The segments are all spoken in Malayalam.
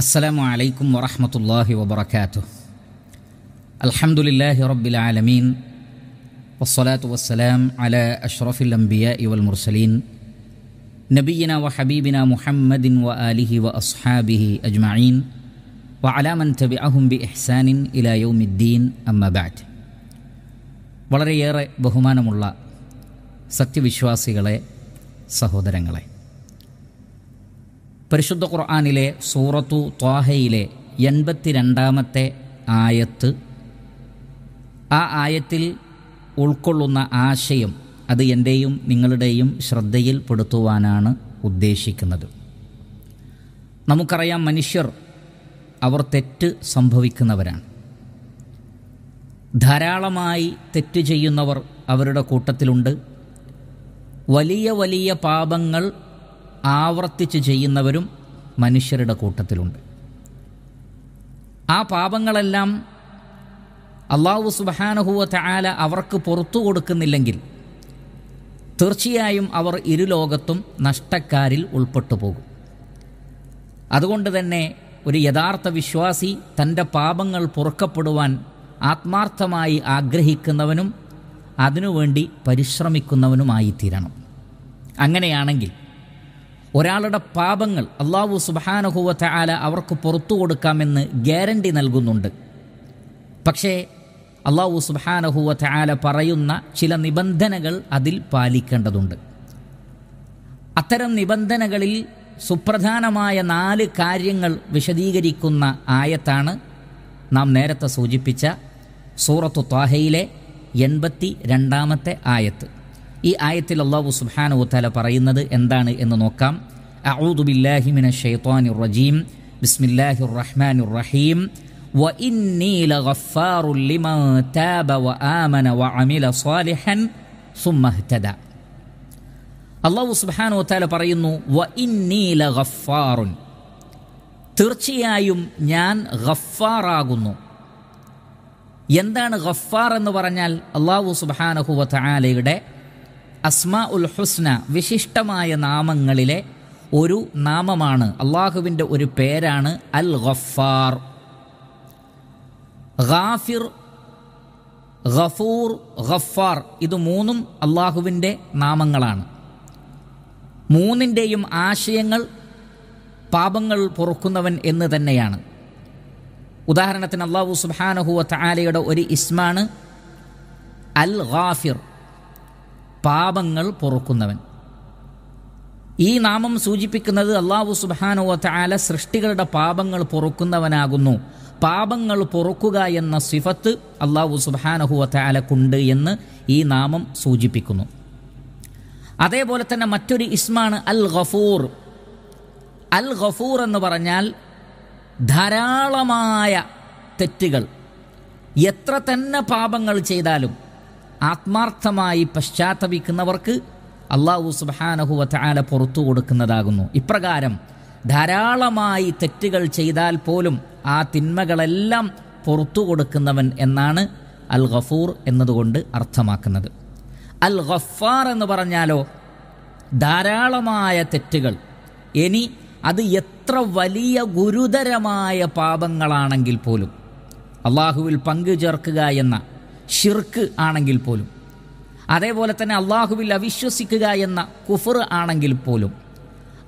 السلام عليكم ورحمة الله وبركاته الحمد لله رب العالمين والصلاة والسلام على أشرف الأنبياء والمرسلين نبينا وحبيبنا محمد وآله وأصحابه أجمعين وعلى من تبعهم بإحسان إلى يوم الدين أما بعد വളരെയേറെ ബഹുമാനമുള്ള സത്യവിശ്വാസികളെ സഹോദരങ്ങളെ പരിശുദ്ധ ഖുർആാനിലെ സൂറത്തു ത്വാഹയിലെ എൺപത്തിരണ്ടാമത്തെ ആയത്ത് ആ ആയത്തിൽ ഉൾക്കൊള്ളുന്ന ആശയം അത് എൻ്റെയും നിങ്ങളുടെയും ശ്രദ്ധയിൽ പെടുത്തുവാനാണ് ഉദ്ദേശിക്കുന്നത് നമുക്കറിയാം മനുഷ്യർ അവർ തെറ്റ് സംഭവിക്കുന്നവരാണ് ധാരാളമായി തെറ്റ് ചെയ്യുന്നവർ അവരുടെ കൂട്ടത്തിലുണ്ട് വലിയ വലിയ പാപങ്ങൾ ആവർത്തിച്ച് ചെയ്യുന്നവരും മനുഷ്യരുടെ കൂട്ടത്തിലുണ്ട് ആ പാപങ്ങളെല്ലാം അള്ളാഹു സുബാനഹുവ ചായാല അവർക്ക് പുറത്തു കൊടുക്കുന്നില്ലെങ്കിൽ തീർച്ചയായും അവർ ഇരുലോകത്തും നഷ്ടക്കാരിൽ ഉൾപ്പെട്ടു പോകും അതുകൊണ്ട് തന്നെ ഒരു യഥാർത്ഥ വിശ്വാസി തൻ്റെ പാപങ്ങൾ പുറക്കപ്പെടുവാൻ ആത്മാർത്ഥമായി ആഗ്രഹിക്കുന്നവനും അതിനുവേണ്ടി പരിശ്രമിക്കുന്നവനുമായിത്തീരണം അങ്ങനെയാണെങ്കിൽ ഒരാളുടെ പാപങ്ങൾ അള്ളാഹു സുബാനഹുവത്ത ആല അവർക്ക് പുറത്തു കൊടുക്കാമെന്ന് ഗ്യാരണ്ടി നൽകുന്നുണ്ട് പക്ഷേ അള്ളാഹു സുബാനഹുവത്ത ആല പറയുന്ന ചില നിബന്ധനകൾ അതിൽ പാലിക്കേണ്ടതുണ്ട് അത്തരം നിബന്ധനകളിൽ സുപ്രധാനമായ നാല് കാര്യങ്ങൾ വിശദീകരിക്കുന്ന ആയത്താണ് നാം നേരത്തെ സൂചിപ്പിച്ച സൂറത്തു ത്വാഹയിലെ എൺപത്തി രണ്ടാമത്തെ ആയത്ത് ഈ ആയത്തിൽ അള്ളാഹു സുബാനുത്തല പറയുന്നത് എന്താണ് എന്ന് നോക്കാം അഊദു ബില്ലാഹി മിന ഷെയ്ത്താനിർ റജീം ബിസ്മില്ലാഹിർ റഹ്മാനിർ റഹീം وإني لغفار لمن تاب وآمن وعمل صالحا ثم اهتدى അള്ളാഹു സുബാനു താല പറയുന്നു വ ഇന്നീല ഗഫാറുൻ തീർച്ചയായും ഞാൻ ഗഫാറാകുന്നു എന്താണ് ഗഫാർ എന്ന് പറഞ്ഞാൽ അള്ളാഹു സുബാനഹുവ താലയുടെ അസ്മാ ഉൽ ഹുസ്ന വിശിഷ്ടമായ നാമങ്ങളിലെ ഒരു നാമമാണ് അള്ളാഹുവിൻ്റെ ഒരു പേരാണ് അൽ ഗഫാർ ഗാഫിർ ഗഫൂർ ഗഫാർ ഇത് മൂന്നും അള്ളാഹുവിൻ്റെ നാമങ്ങളാണ് മൂന്നിൻ്റെയും ആശയങ്ങൾ പാപങ്ങൾ പൊറുക്കുന്നവൻ എന്ന് തന്നെയാണ് ഉദാഹരണത്തിന് അള്ളാഹു സുബാനഹുഅ താലയുടെ ഒരു ഇസ്മാണ് അൽ ഗാഫിർ പാപങ്ങൾ പൊറുക്കുന്നവൻ ഈ നാമം സൂചിപ്പിക്കുന്നത് അള്ളാഹു സുബാനോ ചാല സൃഷ്ടികളുടെ പാപങ്ങൾ പൊറുക്കുന്നവനാകുന്നു പാപങ്ങൾ പൊറുക്കുക എന്ന സിഫത്ത് അള്ളാഹു സുബാനഹുവ ചാലക്കുണ്ട് എന്ന് ഈ നാമം സൂചിപ്പിക്കുന്നു അതേപോലെ തന്നെ മറ്റൊരു ഇസ്മാണ് അൽ ഗഫൂർ അൽ ഗഫൂർ എന്ന് പറഞ്ഞാൽ ധാരാളമായ തെറ്റുകൾ എത്ര തന്നെ പാപങ്ങൾ ചെയ്താലും ആത്മാർത്ഥമായി പശ്ചാത്തപിക്കുന്നവർക്ക് അള്ളാഹു സുബാനഹുവ ചാല പുറത്തു കൊടുക്കുന്നതാകുന്നു ഇപ്രകാരം ധാരാളമായി തെറ്റുകൾ ചെയ്താൽ പോലും ആ തിന്മകളെല്ലാം പുറത്തു കൊടുക്കുന്നവൻ എന്നാണ് അൽ ഗഫൂർ എന്നതുകൊണ്ട് അർത്ഥമാക്കുന്നത് അൽ ഗഫാർ എന്ന് പറഞ്ഞാലോ ധാരാളമായ തെറ്റുകൾ ഇനി അത് എത്ര വലിയ ഗുരുതരമായ പാപങ്ങളാണെങ്കിൽ പോലും അള്ളാഹുവിൽ പങ്കു ചേർക്കുക എന്ന ഷിർക്ക് ആണെങ്കിൽ പോലും അതേപോലെ തന്നെ അള്ളാഹുവിൽ അവിശ്വസിക്കുക എന്ന കുഫർ ആണെങ്കിൽ പോലും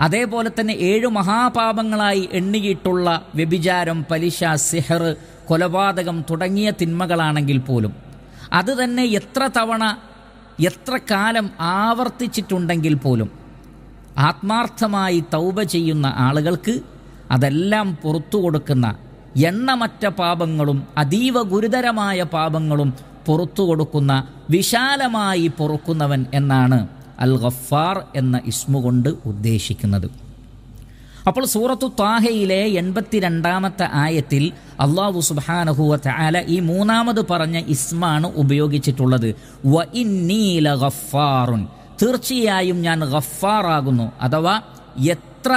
അതേപോലെ തന്നെ ഏഴ് മഹാപാപങ്ങളായി എണ്ണിയിട്ടുള്ള വ്യഭിചാരം പലിശ സിഹർ കൊലപാതകം തുടങ്ങിയ തിന്മകളാണെങ്കിൽ പോലും അത് തന്നെ എത്ര തവണ എത്ര കാലം ആവർത്തിച്ചിട്ടുണ്ടെങ്കിൽ പോലും ആത്മാർത്ഥമായി തൗബ ചെയ്യുന്ന ആളുകൾക്ക് അതെല്ലാം പുറത്തു കൊടുക്കുന്ന എണ്ണമറ്റ പാപങ്ങളും അതീവ ഗുരുതരമായ പാപങ്ങളും പുറത്തു കൊടുക്കുന്ന വിശാലമായി പൊറുക്കുന്നവൻ എന്നാണ് അൽ ഗഫാർ എന്ന ഇസ്മു കൊണ്ട് ഉദ്ദേശിക്കുന്നത് അപ്പോൾ സൂറത്തു ത്വാഹയിലെ എൺപത്തിരണ്ടാമത്തെ ആയത്തിൽ അള്ളാഹു സുബാനഹുവ ചാല ഈ മൂന്നാമത് പറഞ്ഞ ഇസ്മാണ് ഉപയോഗിച്ചിട്ടുള്ളത് വ ഇന്നീല ഗഫാറുൻ തീർച്ചയായും ഞാൻ ഗഫാറാകുന്നു അഥവാ എത്ര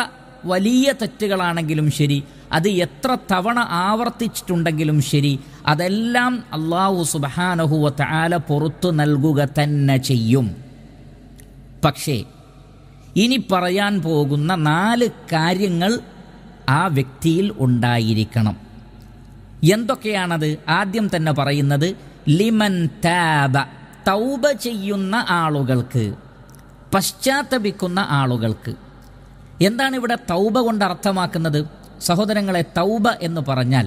വലിയ തെറ്റുകളാണെങ്കിലും ശരി അത് എത്ര തവണ ആവർത്തിച്ചിട്ടുണ്ടെങ്കിലും ശരി അതെല്ലാം അള്ളാഹു സുബഹാനഹുവ താല പുറത്തു നൽകുക തന്നെ ചെയ്യും പക്ഷേ ഇനി പറയാൻ പോകുന്ന നാല് കാര്യങ്ങൾ ആ വ്യക്തിയിൽ ഉണ്ടായിരിക്കണം എന്തൊക്കെയാണത് ആദ്യം തന്നെ പറയുന്നത് ലിമൻ താബ തൗബ ചെയ്യുന്ന ആളുകൾക്ക് പശ്ചാത്തപിക്കുന്ന ആളുകൾക്ക് എന്താണ് ഇവിടെ തൗബ കൊണ്ട് അർത്ഥമാക്കുന്നത് സഹോദരങ്ങളെ തൗബ എന്ന് പറഞ്ഞാൽ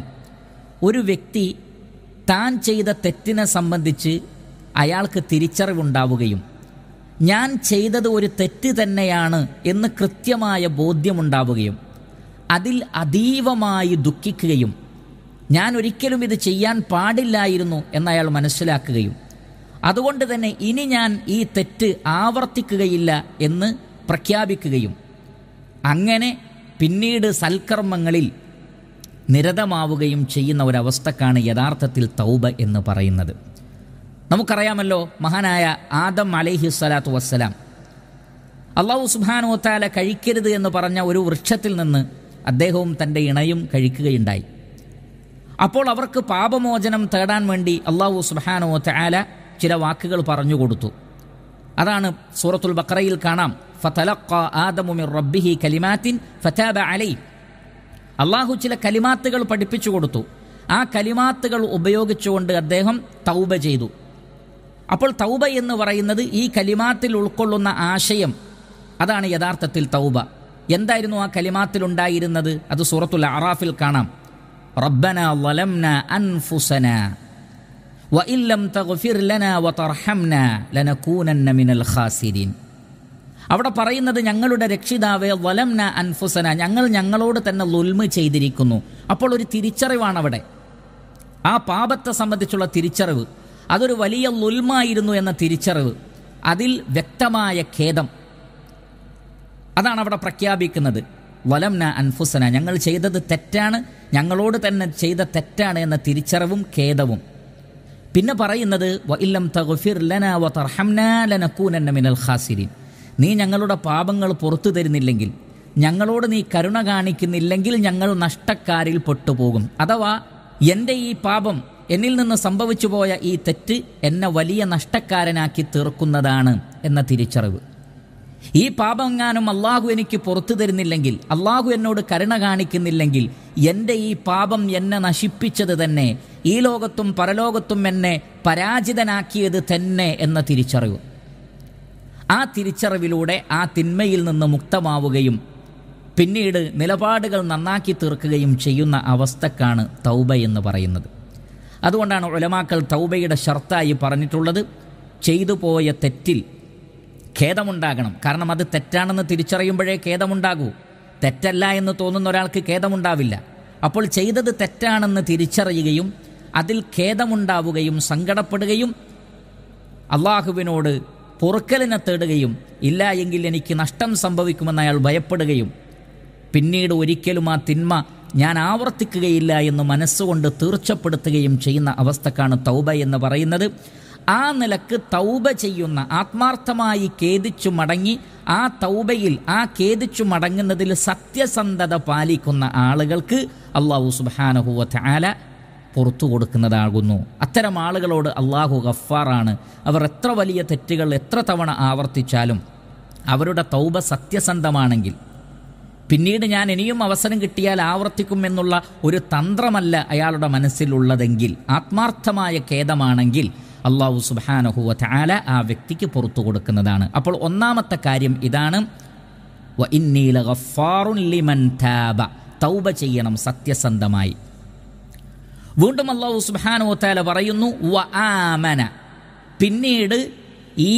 ഒരു വ്യക്തി താൻ ചെയ്ത തെറ്റിനെ സംബന്ധിച്ച് അയാൾക്ക് തിരിച്ചറിവുണ്ടാവുകയും ഞാൻ ചെയ്തത് ഒരു തെറ്റ് തന്നെയാണ് എന്ന് കൃത്യമായ ബോധ്യമുണ്ടാവുകയും അതിൽ അതീവമായി ദുഃഖിക്കുകയും ഞാൻ ഒരിക്കലും ഇത് ചെയ്യാൻ പാടില്ലായിരുന്നു എന്നയാൾ മനസ്സിലാക്കുകയും അതുകൊണ്ട് തന്നെ ഇനി ഞാൻ ഈ തെറ്റ് ആവർത്തിക്കുകയില്ല എന്ന് പ്രഖ്യാപിക്കുകയും അങ്ങനെ പിന്നീട് സൽക്കർമ്മങ്ങളിൽ നിരതമാവുകയും ചെയ്യുന്ന ഒരവസ്ഥക്കാണ് യഥാർത്ഥത്തിൽ തൗബ എന്ന് പറയുന്നത് നമുക്കറിയാമല്ലോ മഹാനായ ആദം അലൈഹി സ്വലാത്തു വസ്സലാം അള്ളാഹു സുബാനോത്താല കഴിക്കരുത് എന്ന് പറഞ്ഞ ഒരു വൃക്ഷത്തിൽ നിന്ന് അദ്ദേഹവും തൻ്റെ ഇണയും കഴിക്കുകയുണ്ടായി അപ്പോൾ അവർക്ക് പാപമോചനം തേടാൻ വേണ്ടി അള്ളാഹു സുബാനോത്താല ചില വാക്കുകൾ പറഞ്ഞു കൊടുത്തു അതാണ് സൂറത്തുൽ ബക്രയിൽ കാണാം ഫതലഖ ആദമു മിർ റബ്ബിഹി കലിമാത്തിൻ ഫതാബ അലൈ അള്ളാഹു ചില കലിമാത്തുകൾ പഠിപ്പിച്ചു കൊടുത്തു ആ കലിമാത്തുകൾ ഉപയോഗിച്ചുകൊണ്ട് അദ്ദേഹം തൗബ ചെയ്തു അപ്പോൾ തൗബ എന്ന് പറയുന്നത് ഈ കലിമാത്തിൽ ഉൾക്കൊള്ളുന്ന ആശയം അതാണ് യഥാർത്ഥത്തിൽ തൗബ എന്തായിരുന്നു ആ കലിമാത്തിൽ ഉണ്ടായിരുന്നത് അത് സൂറത്തുൽ അറാഫിൽ കാണാം റബ്ബന വലംന അൻഫുസന വഇല്ലം തഗ്ഫിർ ലനാ വതർഹംന ലനകൂനന്ന മിനൽ ഖാസിരീൻ അവിടെ പറയുന്നത് ഞങ്ങളുടെ രക്ഷിതാവ് വലംന അൻഫുസന ഞങ്ങൾ ഞങ്ങളോട് തന്നെ ലുൽമ ചെയ്തിരിക്കുന്നു അപ്പോൾ ഒരു തിരിച്ചറിവാണ് അവിടെ ആ പാപത്തെ സംബന്ധിച്ചുള്ള തിരിച്ചറിവ് അതൊരു വലിയ ലുൽമായിരുന്നു എന്ന തിരിച്ചറിവ് അതിൽ വ്യക്തമായ ഖേദം അതാണ് അവിടെ പ്രഖ്യാപിക്കുന്നത് വലംന അൻഫുസന ഞങ്ങൾ ചെയ്തത് തെറ്റാണ് ഞങ്ങളോട് തന്നെ ചെയ്ത തെറ്റാണ് എന്ന തിരിച്ചറിവും ഖേദവും പിന്നെ പറയുന്നത് ഇല്ലം തഗുഫിർ ലന വ തർഹംന മിനൽ ഖാസിരീൻ നീ ഞങ്ങളുടെ പാപങ്ങൾ പുറത്തു തരുന്നില്ലെങ്കിൽ ഞങ്ങളോട് നീ കരുണ കാണിക്കുന്നില്ലെങ്കിൽ ഞങ്ങൾ നഷ്ടക്കാരിൽ പെട്ടുപോകും അഥവാ എൻ്റെ ഈ പാപം എന്നിൽ നിന്ന് സംഭവിച്ചു പോയ ഈ തെറ്റ് എന്നെ വലിയ നഷ്ടക്കാരനാക്കി തീർക്കുന്നതാണ് എന്ന തിരിച്ചറിവ് ഈ പാപങ്ങാനും അള്ളാഹു എനിക്ക് പുറത്തു തരുന്നില്ലെങ്കിൽ അള്ളാഹു എന്നോട് കരുണ കാണിക്കുന്നില്ലെങ്കിൽ എൻ്റെ ഈ പാപം എന്നെ നശിപ്പിച്ചത് തന്നെ ഈ ലോകത്തും പരലോകത്തും എന്നെ പരാജിതനാക്കിയത് തന്നെ എന്ന തിരിച്ചറിവ് ആ തിരിച്ചറിവിലൂടെ ആ തിന്മയിൽ നിന്ന് മുക്തമാവുകയും പിന്നീട് നിലപാടുകൾ നന്നാക്കി തീർക്കുകയും ചെയ്യുന്ന അവസ്ഥക്കാണ് തൗബ എന്ന് പറയുന്നത് അതുകൊണ്ടാണ് ഒലമാക്കൾ തൗബയുടെ ഷർത്തായി പറഞ്ഞിട്ടുള്ളത് ചെയ്തു പോയ തെറ്റിൽ ഖേദമുണ്ടാകണം കാരണം അത് തെറ്റാണെന്ന് തിരിച്ചറിയുമ്പോഴേ ഖേദമുണ്ടാകൂ തെറ്റല്ല എന്ന് തോന്നുന്ന ഒരാൾക്ക് ഖേദമുണ്ടാവില്ല അപ്പോൾ ചെയ്തത് തെറ്റാണെന്ന് തിരിച്ചറിയുകയും അതിൽ ഖേദമുണ്ടാവുകയും സങ്കടപ്പെടുകയും അള്ളാഹുവിനോട് പൊറുക്കലിനെ തേടുകയും ഇല്ല എങ്കിൽ എനിക്ക് നഷ്ടം സംഭവിക്കുമെന്ന് അയാൾ ഭയപ്പെടുകയും പിന്നീട് ഒരിക്കലും ആ തിന്മ ഞാൻ ആവർത്തിക്കുകയില്ല എന്ന് മനസ്സുകൊണ്ട് തീർച്ചപ്പെടുത്തുകയും ചെയ്യുന്ന അവസ്ഥക്കാണ് തൗബ എന്ന് പറയുന്നത് ആ നിലക്ക് തൗബ ചെയ്യുന്ന ആത്മാർത്ഥമായി ഖേദിച്ചു മടങ്ങി ആ തൗബയിൽ ആ ഖേദിച്ചു മടങ്ങുന്നതിൽ സത്യസന്ധത പാലിക്കുന്ന ആളുകൾക്ക് അള്ളാഹു സുബാനഹുവ ആല പുറത്തു കൊടുക്കുന്നതാകുന്നു അത്തരം ആളുകളോട് അള്ളാഹു ഗഫാറാണ് അവർ എത്ര വലിയ തെറ്റുകൾ എത്ര തവണ ആവർത്തിച്ചാലും അവരുടെ തൗബ സത്യസന്ധമാണെങ്കിൽ പിന്നീട് ഞാൻ ഇനിയും അവസരം കിട്ടിയാൽ ആവർത്തിക്കും എന്നുള്ള ഒരു തന്ത്രമല്ല അയാളുടെ മനസ്സിലുള്ളതെങ്കിൽ ആത്മാർത്ഥമായ ഖേദമാണെങ്കിൽ അള്ളാഹു സുബാനഹുവ ചാല ആ വ്യക്തിക്ക് പുറത്തു കൊടുക്കുന്നതാണ് അപ്പോൾ ഒന്നാമത്തെ കാര്യം ഇതാണ് തൗബ ചെയ്യണം സത്യസന്ധമായി വീണ്ടും അള്ളാഹു സുബാനോത്താല പറയുന്നു വ ആമന പിന്നീട്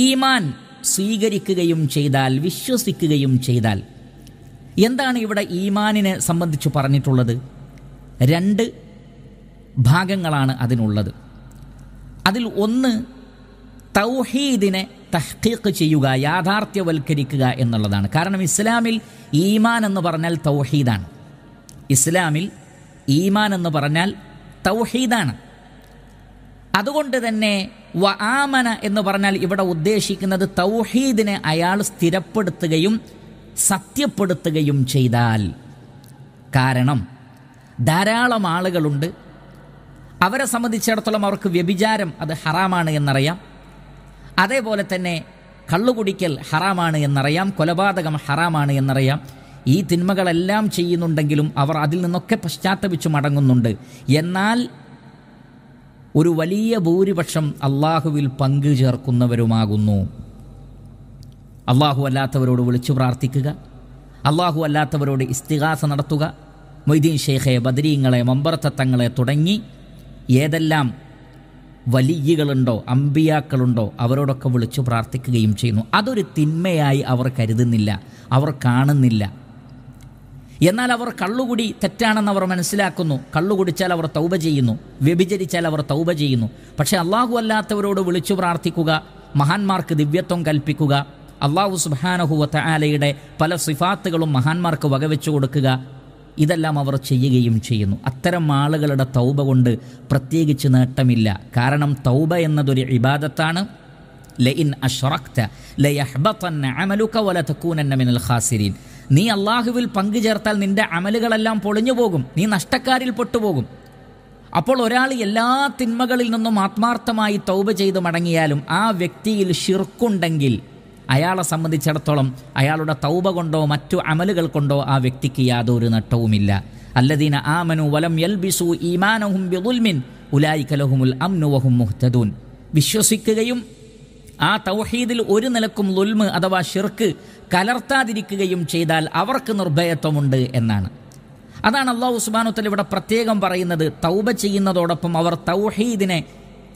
ഈമാൻ സ്വീകരിക്കുകയും ചെയ്താൽ വിശ്വസിക്കുകയും ചെയ്താൽ എന്താണ് ഇവിടെ ഈമാനിനെ സംബന്ധിച്ച് പറഞ്ഞിട്ടുള്ളത് രണ്ട് ഭാഗങ്ങളാണ് അതിനുള്ളത് അതിൽ ഒന്ന് തൗഹീദിനെ തഹ്ഖീഖ് ചെയ്യുക യാഥാർത്ഥ്യവൽക്കരിക്കുക എന്നുള്ളതാണ് കാരണം ഇസ്ലാമിൽ ഈമാൻ എന്ന് പറഞ്ഞാൽ തൗഹീദാണ് ഇസ്ലാമിൽ ഈമാൻ എന്ന് പറഞ്ഞാൽ തൗഹീദാണ് അതുകൊണ്ട് തന്നെ വ ആമന എന്ന് പറഞ്ഞാൽ ഇവിടെ ഉദ്ദേശിക്കുന്നത് തൗഹീദിനെ അയാൾ സ്ഥിരപ്പെടുത്തുകയും സത്യപ്പെടുത്തുകയും ചെയ്താൽ കാരണം ധാരാളം ആളുകളുണ്ട് അവരെ സംബന്ധിച്ചിടത്തോളം അവർക്ക് വ്യഭിചാരം അത് ഹറാമാണ് എന്നറിയാം അതേപോലെ തന്നെ കള്ളുകുടിക്കൽ ഹറാമാണ് എന്നറിയാം കൊലപാതകം ഹറാമാണ് എന്നറിയാം ഈ തിന്മകളെല്ലാം ചെയ്യുന്നുണ്ടെങ്കിലും അവർ അതിൽ നിന്നൊക്കെ പശ്ചാത്തപിച്ച് മടങ്ങുന്നുണ്ട് എന്നാൽ ഒരു വലിയ ഭൂരിപക്ഷം അള്ളാഹുവിൽ പങ്കു ചേർക്കുന്നവരുമാകുന്നു അള്ളാഹു അല്ലാത്തവരോട് വിളിച്ചു പ്രാർത്ഥിക്കുക അള്ളാഹു അല്ലാത്തവരോട് ഇസ്തിഹാസ നടത്തുക മൊയ്തീൻ ഷെയ്ഖെ ബദരീങ്ങളെ മമ്പർത്തത്തങ്ങളെ തുടങ്ങി ഏതെല്ലാം വലിയകളുണ്ടോ അമ്പിയാക്കളുണ്ടോ അവരോടൊക്കെ വിളിച്ചു പ്രാർത്ഥിക്കുകയും ചെയ്യുന്നു അതൊരു തിന്മയായി അവർ കരുതുന്നില്ല അവർ കാണുന്നില്ല എന്നാൽ അവർ കള്ളുകുടി തെറ്റാണെന്ന് അവർ മനസ്സിലാക്കുന്നു കള്ളുകുടിച്ചാൽ അവർ തൗബ ചെയ്യുന്നു വ്യഭിചരിച്ചാൽ അവർ തൗബ ചെയ്യുന്നു പക്ഷേ അള്ളാഹു അല്ലാത്തവരോട് വിളിച്ചു പ്രാർത്ഥിക്കുക മഹാന്മാർക്ക് ദിവ്യത്വം കൽപ്പിക്കുക അള്ളാഹു സുബാനഹുവത്ത ആലയുടെ പല സിഫാത്തുകളും മഹാന്മാർക്ക് വകവെച്ചു കൊടുക്കുക ഇതെല്ലാം അവർ ചെയ്യുകയും ചെയ്യുന്നു അത്തരം ആളുകളുടെ തൗബ കൊണ്ട് പ്രത്യേകിച്ച് നേട്ടമില്ല കാരണം തൗബ എന്നതൊരു ഇബാദത്താണ് ലയിൻ അഷറക്ത ലയഹ്ബത്തന്ന അമലുക വല തക്കൂനന്ന മിനൽ ഖാസിരീൻ നീ അള്ളാഹുവിൽ പങ്കുചേർത്താൽ നിന്റെ അമലുകളെല്ലാം പൊളിഞ്ഞു പോകും നീ നഷ്ടക്കാരിൽ പെട്ടുപോകും അപ്പോൾ ഒരാൾ എല്ലാ തിന്മകളിൽ നിന്നും ആത്മാർത്ഥമായി തൗബ ചെയ്ത് മടങ്ങിയാലും ആ വ്യക്തിയിൽ ഷിർക്കുണ്ടെങ്കിൽ അയാളെ സംബന്ധിച്ചിടത്തോളം അയാളുടെ തൗബ കൊണ്ടോ മറ്റു അമലുകൾ കൊണ്ടോ ആ വ്യക്തിക്ക് യാതൊരു നട്ടവുമില്ല അല്ലദീന ആമനു വലം യൽബിസു ഈമാനഹും ബിദുൽമിൻ കലഹുമുൽ അംനുവഹും മുഹ്തദൂൻ വിശ്വസിക്കുകയും ആ തൗഹീദിൽ ഒരു നിലക്കും ലുൽമ് അഥവാ ഷിർക്ക് കലർത്താതിരിക്കുകയും ചെയ്താൽ അവർക്ക് നിർഭയത്വമുണ്ട് എന്നാണ് അതാണ് അള്ളാഹു സുബാനുത്തൽ ഇവിടെ പ്രത്യേകം പറയുന്നത് തൗബ ചെയ്യുന്നതോടൊപ്പം അവർ തൗഹീദിനെ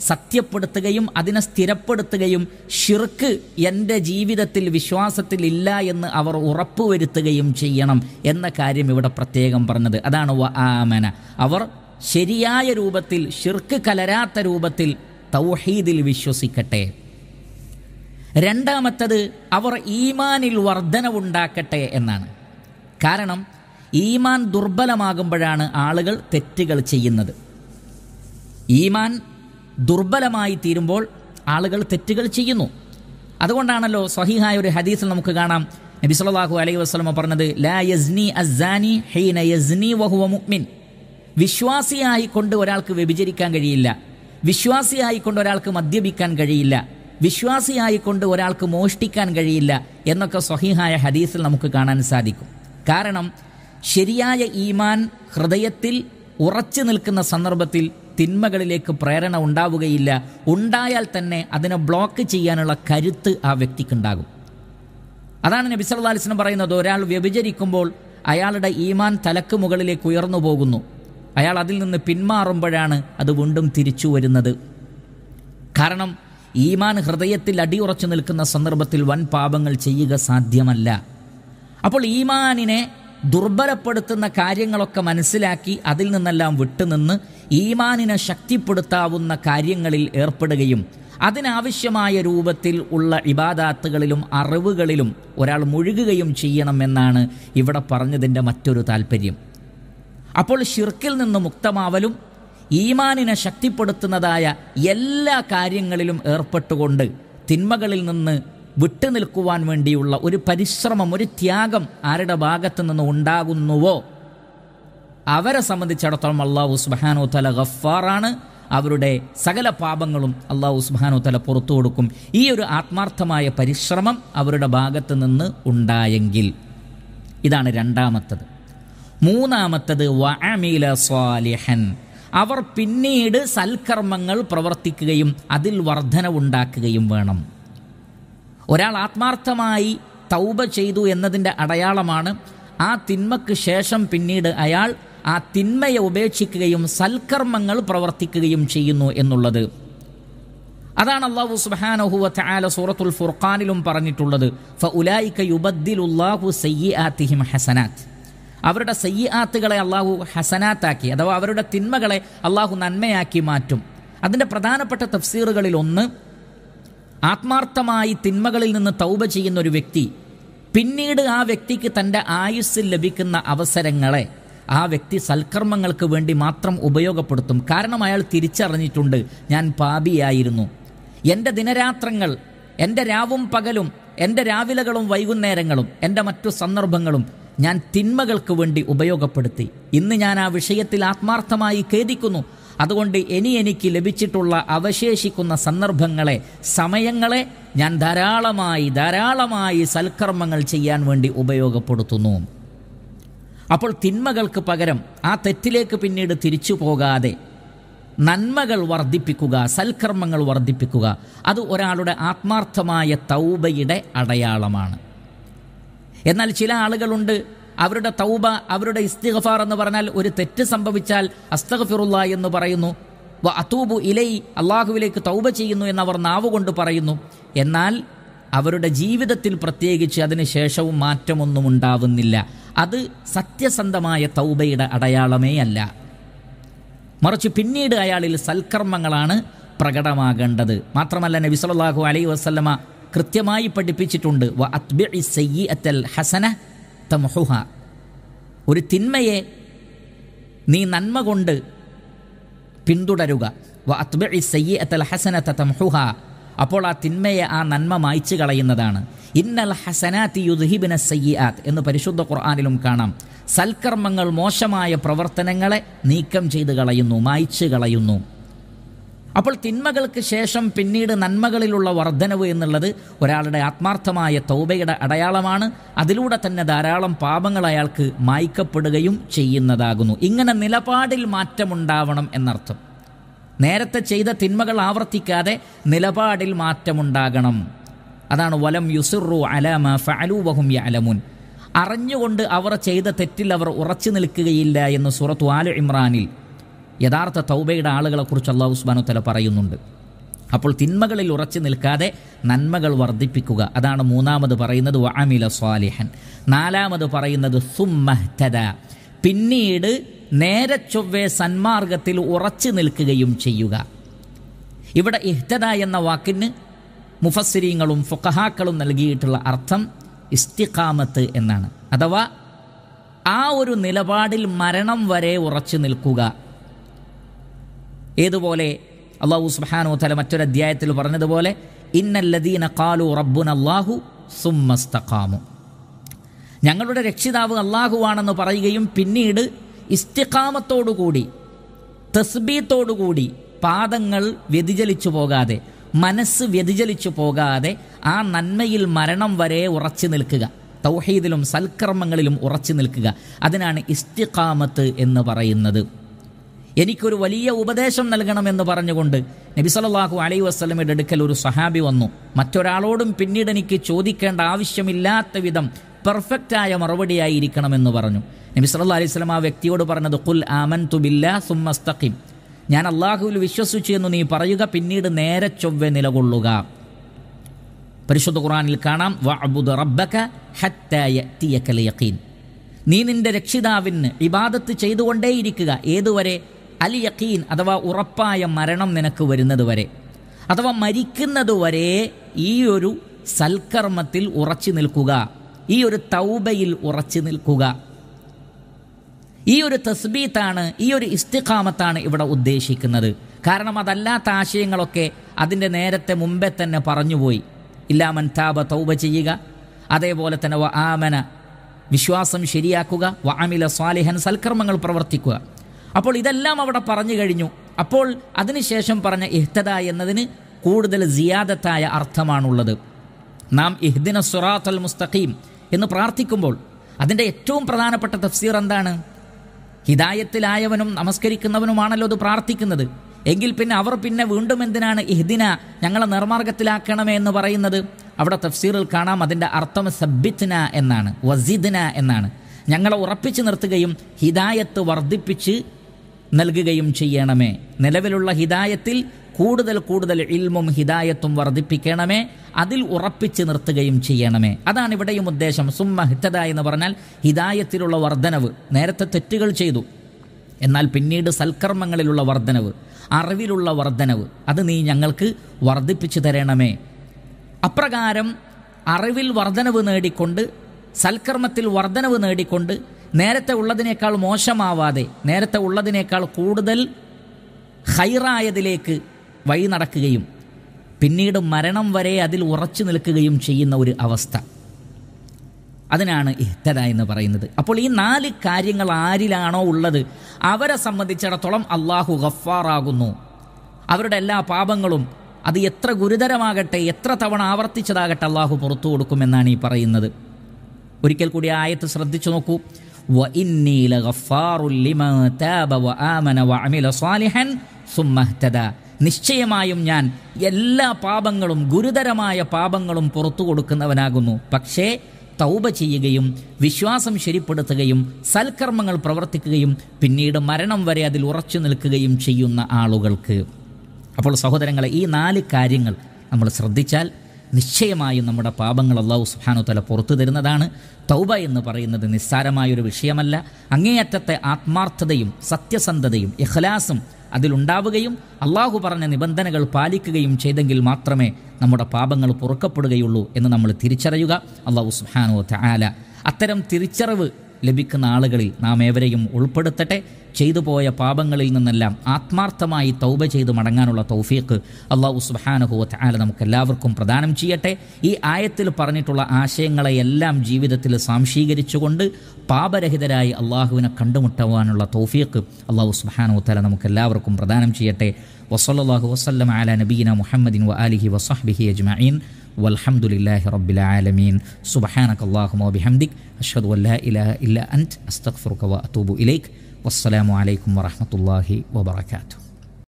സത്യപ്പെടുത്തുകയും അതിനെ സ്ഥിരപ്പെടുത്തുകയും ഷിർക്ക് എൻ്റെ ജീവിതത്തിൽ വിശ്വാസത്തിൽ ഇല്ല എന്ന് അവർ ഉറപ്പുവരുത്തുകയും ചെയ്യണം എന്ന കാര്യം ഇവിടെ പ്രത്യേകം പറഞ്ഞത് അതാണ് വ ആമന അവർ ശരിയായ രൂപത്തിൽ ഷിർക്ക് കലരാത്ത രൂപത്തിൽ തൗഹീദിൽ വിശ്വസിക്കട്ടെ രണ്ടാമത്തത് അവർ ഈമാനിൽ വർധനവുണ്ടാക്കട്ടെ എന്നാണ് കാരണം ഈമാൻ ദുർബലമാകുമ്പോഴാണ് ആളുകൾ തെറ്റുകൾ ചെയ്യുന്നത് ഈമാൻ ദുർബലമായി തീരുമ്പോൾ ആളുകൾ തെറ്റുകൾ ചെയ്യുന്നു അതുകൊണ്ടാണല്ലോ സഹിഹായ ഒരു ഹദീസിൽ നമുക്ക് കാണാം നബി സല്ലല്ലാഹു അലൈഹി വസ്ലമ പറഞ്ഞത് ലാ യസ്നി അസ്സാനി ഹീന യസ്നി മുഅ്മിൻ വിശ്വാസിയായി കൊണ്ട് ഒരാൾക്ക് വ്യഭിചരിക്കാൻ കഴിയില്ല വിശ്വാസിയായി കൊണ്ട് ഒരാൾക്ക് മദ്യപിക്കാൻ കഴിയില്ല വിശ്വാസിയായിക്കൊണ്ട് ഒരാൾക്ക് മോഷ്ടിക്കാൻ കഴിയില്ല എന്നൊക്കെ സ്വഹിഹായ ഹദീസിൽ നമുക്ക് കാണാൻ സാധിക്കും കാരണം ശരിയായ ഈമാൻ ഹൃദയത്തിൽ ഉറച്ചു നിൽക്കുന്ന സന്ദർഭത്തിൽ തിന്മകളിലേക്ക് പ്രേരണ ഉണ്ടാവുകയില്ല ഉണ്ടായാൽ തന്നെ അതിനെ ബ്ലോക്ക് ചെയ്യാനുള്ള കരുത്ത് ആ വ്യക്തിക്കുണ്ടാകും അതാണ് നബി അള്ളാഹിസ്ലം പറയുന്നത് ഒരാൾ വ്യഭിചരിക്കുമ്പോൾ അയാളുടെ ഈമാൻ തലക്ക് മുകളിലേക്ക് ഉയർന്നു പോകുന്നു അയാൾ അതിൽ നിന്ന് പിന്മാറുമ്പോഴാണ് അത് വീണ്ടും തിരിച്ചു വരുന്നത് കാരണം ഈമാൻ ഹൃദയത്തിൽ അടിയുറച്ചു നിൽക്കുന്ന സന്ദർഭത്തിൽ വൻ പാപങ്ങൾ ചെയ്യുക സാധ്യമല്ല അപ്പോൾ ഈമാനിനെ ദുർബലപ്പെടുത്തുന്ന കാര്യങ്ങളൊക്കെ മനസ്സിലാക്കി അതിൽ നിന്നെല്ലാം വിട്ടുനിന്ന് ഈമാനിനെ ശക്തിപ്പെടുത്താവുന്ന കാര്യങ്ങളിൽ ഏർപ്പെടുകയും അതിനാവശ്യമായ രൂപത്തിൽ ഉള്ള ഇബാദാത്തുകളിലും അറിവുകളിലും ഒരാൾ മുഴുകുകയും ചെയ്യണം എന്നാണ് ഇവിടെ പറഞ്ഞതിൻ്റെ മറ്റൊരു താല്പര്യം അപ്പോൾ ഷിർക്കിൽ നിന്ന് മുക്തമാവലും ഈമാനിനെ ശക്തിപ്പെടുത്തുന്നതായ എല്ലാ കാര്യങ്ങളിലും ഏർപ്പെട്ടുകൊണ്ട് തിന്മകളിൽ നിന്ന് നിൽക്കുവാൻ വേണ്ടിയുള്ള ഒരു പരിശ്രമം ഒരു ത്യാഗം ആരുടെ ഭാഗത്തു നിന്ന് ഉണ്ടാകുന്നുവോ അവരെ സംബന്ധിച്ചിടത്തോളം അള്ളാഹു സുബാനോ തല ഗഫാറാണ് അവരുടെ സകല പാപങ്ങളും അള്ളാഹു സുബാനോ തല പുറത്തു കൊടുക്കും ഈ ഒരു ആത്മാർത്ഥമായ പരിശ്രമം അവരുടെ ഭാഗത്ത് നിന്ന് ഉണ്ടായെങ്കിൽ ഇതാണ് രണ്ടാമത്തത് മൂന്നാമത്തത് വഅമില സ്വാലിഹൻ അവർ പിന്നീട് സൽക്കർമ്മങ്ങൾ പ്രവർത്തിക്കുകയും അതിൽ വർധനവുണ്ടാക്കുകയും വേണം ഒരാൾ ആത്മാർത്ഥമായി തൗബ ചെയ്തു എന്നതിൻ്റെ അടയാളമാണ് ആ തിന്മക്ക് ശേഷം പിന്നീട് അയാൾ ആ തിന്മയെ ഉപേക്ഷിക്കുകയും സൽക്കർമ്മങ്ങൾ പ്രവർത്തിക്കുകയും ചെയ്യുന്നു എന്നുള്ളത് അതാണ് അള്ളാഹു സുബാനഹുവ ചായാല സൂറത്തുൽ ഫുർഖാനിലും പറഞ്ഞിട്ടുള്ളത് ഫ ഉലായിക്ക യുബദ്ദിലുല്ലാഹു സയ്യാത്തിഹിം ഹസനാത്ത് അവരുടെ സയ്യാത്തുകളെ അള്ളാഹു ഹസനാത്താക്കി അഥവാ അവരുടെ തിന്മകളെ അള്ളാഹു നന്മയാക്കി മാറ്റും അതിൻ്റെ പ്രധാനപ്പെട്ട തഫ്സീറുകളിൽ ഒന്ന് ആത്മാർത്ഥമായി തിന്മകളിൽ നിന്ന് തൗബ ചെയ്യുന്ന ഒരു വ്യക്തി പിന്നീട് ആ വ്യക്തിക്ക് തൻ്റെ ആയുസ്സിൽ ലഭിക്കുന്ന അവസരങ്ങളെ ആ വ്യക്തി സൽക്കർമ്മങ്ങൾക്ക് വേണ്ടി മാത്രം ഉപയോഗപ്പെടുത്തും കാരണം അയാൾ തിരിച്ചറിഞ്ഞിട്ടുണ്ട് ഞാൻ പാപിയായിരുന്നു എൻ്റെ ദിനരാത്രങ്ങൾ എൻ്റെ രാവും പകലും എൻ്റെ രാവിലകളും വൈകുന്നേരങ്ങളും എൻ്റെ മറ്റു സന്ദർഭങ്ങളും ഞാൻ തിന്മകൾക്ക് വേണ്ടി ഉപയോഗപ്പെടുത്തി ഇന്ന് ഞാൻ ആ വിഷയത്തിൽ ആത്മാർത്ഥമായി ഖേദിക്കുന്നു അതുകൊണ്ട് ഇനി എനിക്ക് ലഭിച്ചിട്ടുള്ള അവശേഷിക്കുന്ന സന്ദർഭങ്ങളെ സമയങ്ങളെ ഞാൻ ധാരാളമായി ധാരാളമായി സൽക്കർമ്മങ്ങൾ ചെയ്യാൻ വേണ്ടി ഉപയോഗപ്പെടുത്തുന്നു അപ്പോൾ തിന്മകൾക്ക് പകരം ആ തെറ്റിലേക്ക് പിന്നീട് തിരിച്ചു പോകാതെ നന്മകൾ വർദ്ധിപ്പിക്കുക സൽക്കർമ്മങ്ങൾ വർദ്ധിപ്പിക്കുക അത് ഒരാളുടെ ആത്മാർത്ഥമായ തൗബയുടെ അടയാളമാണ് എന്നാൽ ചില ആളുകളുണ്ട് അവരുടെ തൗബ അവരുടെ ഇസ്തിഗഫാർ എന്ന് പറഞ്ഞാൽ ഒരു തെറ്റ് സംഭവിച്ചാൽ അസ്തഗഫിറുല്ല എന്ന് പറയുന്നു വ അതൂബു ഇലൈ അള്ളാഹുവിലേക്ക് തൗബ ചെയ്യുന്നു എന്നവർ നാവുകൊണ്ട് പറയുന്നു എന്നാൽ അവരുടെ ജീവിതത്തിൽ പ്രത്യേകിച്ച് അതിനുശേഷവും മാറ്റമൊന്നും ഉണ്ടാവുന്നില്ല അത് സത്യസന്ധമായ തൗബയുടെ അടയാളമേ അല്ല മറിച്ച് പിന്നീട് അയാളിൽ സൽക്കർമ്മങ്ങളാണ് പ്രകടമാകേണ്ടത് മാത്രമല്ല നബി സല്ലല്ലാഹു അലൈഹി വസല്ലമ കൃത്യമായി പഠിപ്പിച്ചിട്ടുണ്ട് ഹസന തമഹുഹ ഒരു തിന്മയെ നീ നന്മ കൊണ്ട് പിന്തുടരുക ഹസന തമഹുഹ അപ്പോൾ ആ തിന്മയെ ആ നന്മ മായ്ച്ചു കളയുന്നതാണ് ഇന്നൽ ഹസനാത്തി യുദ്ഹിബിന സയ്യാത്ത് എന്ന് പരിശുദ്ധ ഖുർആാനിലും കാണാം സൽക്കർമ്മങ്ങൾ മോശമായ പ്രവർത്തനങ്ങളെ നീക്കം ചെയ്ത് കളയുന്നു മായ്ച്ചു കളയുന്നു അപ്പോൾ തിന്മകൾക്ക് ശേഷം പിന്നീട് നന്മകളിലുള്ള വർധനവ് എന്നുള്ളത് ഒരാളുടെ ആത്മാർത്ഥമായ തൗബയുടെ അടയാളമാണ് അതിലൂടെ തന്നെ ധാരാളം പാപങ്ങൾ അയാൾക്ക് മായ്ക്കപ്പെടുകയും ചെയ്യുന്നതാകുന്നു ഇങ്ങനെ നിലപാടിൽ മാറ്റമുണ്ടാവണം എന്നർത്ഥം നേരത്തെ ചെയ്ത തിന്മകൾ ആവർത്തിക്കാതെ നിലപാടിൽ മാറ്റമുണ്ടാകണം അതാണ് വലം യുസുറു അലമ ഫലു വഹും യലമുൻ അറിഞ്ഞുകൊണ്ട് അവർ ചെയ്ത തെറ്റിൽ അവർ ഉറച്ചു നിൽക്കുകയില്ല എന്ന് സുറത്തു ആലു ഇമ്രാനിൽ യഥാർത്ഥ തൗബയുടെ ആളുകളെക്കുറിച്ച് അള്ളാഹു ഉസ്മാനുത്തല പറയുന്നുണ്ട് അപ്പോൾ തിന്മകളിൽ ഉറച്ചു നിൽക്കാതെ നന്മകൾ വർദ്ധിപ്പിക്കുക അതാണ് മൂന്നാമത് പറയുന്നത് വാമില സ്വാലിഹൻ നാലാമത് പറയുന്നത് സുമ്മഹ്തദ പിന്നീട് നേരെ ചൊവ്വേ സന്മാർഗത്തിൽ ഉറച്ചു നിൽക്കുകയും ചെയ്യുക ഇവിടെ ഇഹ്തദ എന്ന വാക്കിന് മുഫസ്സിരീങ്ങളും ഫുഖഹാക്കളും നൽകിയിട്ടുള്ള അർത്ഥം ഇസ്തിഖാമത്ത് എന്നാണ് അഥവാ ആ ഒരു നിലപാടിൽ മരണം വരെ ഉറച്ചു നിൽക്കുക ഏതുപോലെ അള്ളാഹു സുബാനോ തല മറ്റൊരു അധ്യായത്തിൽ പറഞ്ഞതുപോലെ ഇന്നല്ലദീന കാലു റബ്ബുൻ അള്ളാഹു സുമ്മസ്തഖാമു ഞങ്ങളുടെ രക്ഷിതാവ് അള്ളാഹുവാണെന്ന് പറയുകയും പിന്നീട് ഇസ്തിഖാമത്തോടുകൂടി തസ്ബീത്തോടുകൂടി പാദങ്ങൾ വ്യതിചലിച്ചു പോകാതെ മനസ്സ് വ്യതിചലിച്ചു പോകാതെ ആ നന്മയിൽ മരണം വരെ ഉറച്ചു നിൽക്കുക തൗഹീദിലും സൽക്കർമ്മങ്ങളിലും ഉറച്ചു നിൽക്കുക അതിനാണ് ഇസ്തിഖാമത്ത് എന്ന് പറയുന്നത് എനിക്കൊരു വലിയ ഉപദേശം നൽകണമെന്ന് പറഞ്ഞുകൊണ്ട് നബി സല്ലാഹു അലൈ വസ്ലമയുടെ അടുക്കൽ ഒരു സഹാബി വന്നു മറ്റൊരാളോടും പിന്നീട് എനിക്ക് ചോദിക്കേണ്ട ആവശ്യമില്ലാത്ത വിധം പെർഫെക്റ്റായ മറുപടിയായിരിക്കണമെന്ന് പറഞ്ഞു നബി സല്ലാ അലൈഹി സ്വലം ആ വ്യക്തിയോട് പറഞ്ഞത് കുൽ ആമൻ തുബില്ല സുമ്മസ്തഖിം ഞാൻ അള്ളാഹുവിൽ വിശ്വസിച്ചു എന്ന് നീ പറയുക പിന്നീട് നേരെ ചൊവ്വ നിലകൊള്ളുക പരിശുദ്ധ ഖുറാനിൽ കാണാം വഅബുദ് റബ്ബക ലയഖീൻ നീ നിന്റെ രക്ഷിതാവിന് ഇബാദത്ത് ചെയ്തുകൊണ്ടേയിരിക്കുക ഏതുവരെ അലിയക്കീൻ അഥവാ ഉറപ്പായ മരണം നിനക്ക് വരുന്നത് വരെ അഥവാ മരിക്കുന്നത് വരെ ഈ ഒരു സൽക്കർമ്മത്തിൽ ഉറച്ചു നിൽക്കുക ഈ ഒരു തൗബയിൽ ഉറച്ചു നിൽക്കുക ഈ ഒരു തസ്ബീത്താണ് ഈ ഒരു ഇസ്തിഖാമത്താണ് ഇവിടെ ഉദ്ദേശിക്കുന്നത് കാരണം അതല്ലാത്ത ആശയങ്ങളൊക്കെ അതിൻ്റെ നേരത്തെ മുമ്പേ തന്നെ പറഞ്ഞുപോയി ഇല്ലാമൻ താപ തൗബ ചെയ്യുക അതേപോലെ തന്നെ വ ആമന വിശ്വാസം ശരിയാക്കുക വ അമില സ്വാലിഹൻ സൽക്കർമ്മങ്ങൾ പ്രവർത്തിക്കുക അപ്പോൾ ഇതെല്ലാം അവിടെ പറഞ്ഞു കഴിഞ്ഞു അപ്പോൾ അതിനുശേഷം പറഞ്ഞ ഇഹ്തദ എന്നതിന് കൂടുതൽ ജിയാദത്തായ അർത്ഥമാണുള്ളത് നാം ഇഹ്ദിന സുറാത്തൽ മുസ്തഖീം എന്ന് പ്രാർത്ഥിക്കുമ്പോൾ അതിൻ്റെ ഏറ്റവും പ്രധാനപ്പെട്ട തഫ്സീർ എന്താണ് ഹിദായത്തിലായവനും നമസ്കരിക്കുന്നവനുമാണല്ലോ അത് പ്രാർത്ഥിക്കുന്നത് എങ്കിൽ പിന്നെ അവർ പിന്നെ വീണ്ടും എന്തിനാണ് ഇഹ്ദിന ഞങ്ങളെ നിർമാർഗത്തിലാക്കണമേ എന്ന് പറയുന്നത് അവിടെ തഫ്സീറിൽ കാണാം അതിൻ്റെ അർത്ഥം സബ്ബിത്ന എന്നാണ് വസിദ്ന എന്നാണ് ഞങ്ങളെ ഉറപ്പിച്ചു നിർത്തുകയും ഹിദായത്ത് വർദ്ധിപ്പിച്ച് നൽകുകയും ചെയ്യണമേ നിലവിലുള്ള ഹിദായത്തിൽ കൂടുതൽ കൂടുതൽ ഇൽമും ഹിദായത്തും വർദ്ധിപ്പിക്കണമേ അതിൽ ഉറപ്പിച്ച് നിർത്തുകയും ചെയ്യണമേ അതാണ് ഇവിടെയും ഉദ്ദേശം സുമ്മ ഹിത്തത എന്ന് പറഞ്ഞാൽ ഹിദായത്തിലുള്ള വർധനവ് നേരത്തെ തെറ്റുകൾ ചെയ്തു എന്നാൽ പിന്നീട് സൽക്കർമ്മങ്ങളിലുള്ള വർധനവ് അറിവിലുള്ള വർധനവ് അത് നീ ഞങ്ങൾക്ക് വർദ്ധിപ്പിച്ചു തരണമേ അപ്രകാരം അറിവിൽ വർധനവ് നേടിക്കൊണ്ട് സൽക്കർമ്മത്തിൽ വർധനവ് നേടിക്കൊണ്ട് നേരത്തെ ഉള്ളതിനേക്കാൾ മോശമാവാതെ നേരത്തെ ഉള്ളതിനേക്കാൾ കൂടുതൽ ഹൈറായതിലേക്ക് വഴി നടക്കുകയും പിന്നീട് മരണം വരെ അതിൽ ഉറച്ചു നിൽക്കുകയും ചെയ്യുന്ന ഒരു അവസ്ഥ അതിനാണ് ഇഹ്തദ എന്ന് പറയുന്നത് അപ്പോൾ ഈ നാല് കാര്യങ്ങൾ ആരിലാണോ ഉള്ളത് അവരെ സംബന്ധിച്ചിടത്തോളം അള്ളാഹു ഗഫാറാകുന്നു അവരുടെ എല്ലാ പാപങ്ങളും അത് എത്ര ഗുരുതരമാകട്ടെ എത്ര തവണ ആവർത്തിച്ചതാകട്ടെ അള്ളാഹു പുറത്തു കൊടുക്കുമെന്നാണ് ഈ പറയുന്നത് ഒരിക്കൽ കൂടി ആയത്ത് ശ്രദ്ധിച്ചു നോക്കൂ നിശ്ചയമായും ഞാൻ എല്ലാ പാപങ്ങളും ഗുരുതരമായ പാപങ്ങളും പുറത്തു കൊടുക്കുന്നവനാകുന്നു പക്ഷേ തൗബ ചെയ്യുകയും വിശ്വാസം ശരിപ്പെടുത്തുകയും സൽക്കർമ്മങ്ങൾ പ്രവർത്തിക്കുകയും പിന്നീട് മരണം വരെ അതിൽ ഉറച്ചു നിൽക്കുകയും ചെയ്യുന്ന ആളുകൾക്ക് അപ്പോൾ സഹോദരങ്ങളെ ഈ നാല് കാര്യങ്ങൾ നമ്മൾ ശ്രദ്ധിച്ചാൽ നിശ്ചയമായും നമ്മുടെ പാപങ്ങൾ അള്ളാഹു സുഹാനു തല പുറത്തു തരുന്നതാണ് തൗബ എന്ന് പറയുന്നത് നിസ്സാരമായൊരു വിഷയമല്ല അങ്ങേയറ്റത്തെ ആത്മാർത്ഥതയും സത്യസന്ധതയും ഇഖ്ലാസും അതിലുണ്ടാവുകയും അള്ളാഹു പറഞ്ഞ നിബന്ധനകൾ പാലിക്കുകയും ചെയ്തെങ്കിൽ മാത്രമേ നമ്മുടെ പാപങ്ങൾ പുറക്കപ്പെടുകയുള്ളൂ എന്ന് നമ്മൾ തിരിച്ചറിയുക അള്ളാഹു സുഹാനു തല അത്തരം തിരിച്ചറിവ് ലഭിക്കുന്ന ആളുകളിൽ നാം ഏവരെയും ഉൾപ്പെടുത്തട്ടെ ചെയ്തു പോയ പാപങ്ങളിൽ നിന്നെല്ലാം ആത്മാർത്ഥമായി തൗബ ചെയ്ത് മടങ്ങാനുള്ള തൗഫീഖ് അള്ളാഹു സുബാനുഹുവത്ത് ആല നമുക്കെല്ലാവർക്കും പ്രദാനം ചെയ്യട്ടെ ഈ ആയത്തിൽ പറഞ്ഞിട്ടുള്ള ആശയങ്ങളെയെല്ലാം ജീവിതത്തിൽ സാംശീകരിച്ചുകൊണ്ട് പാപരഹിതരായി അള്ളാഹുവിനെ കണ്ടുമുട്ടുവാനുള്ള തൗഫീഖ് അള്ളാഹു നമുക്ക് നമുക്കെല്ലാവർക്കും പ്രദാനം ചെയ്യട്ടെ വസല്ലാഹു വസ്ലം ആല നബീന മുഹമ്മദിൻ വ അലിഹി വസഹ്ബിഹി അജ്മീൻ والحمد لله رب العالمين سبحانك اللهم وبحمدك أشهد أن لا إله إلا أنت أستغفرك وأتوب إليك والسلام عليكم ورحمة الله وبركاته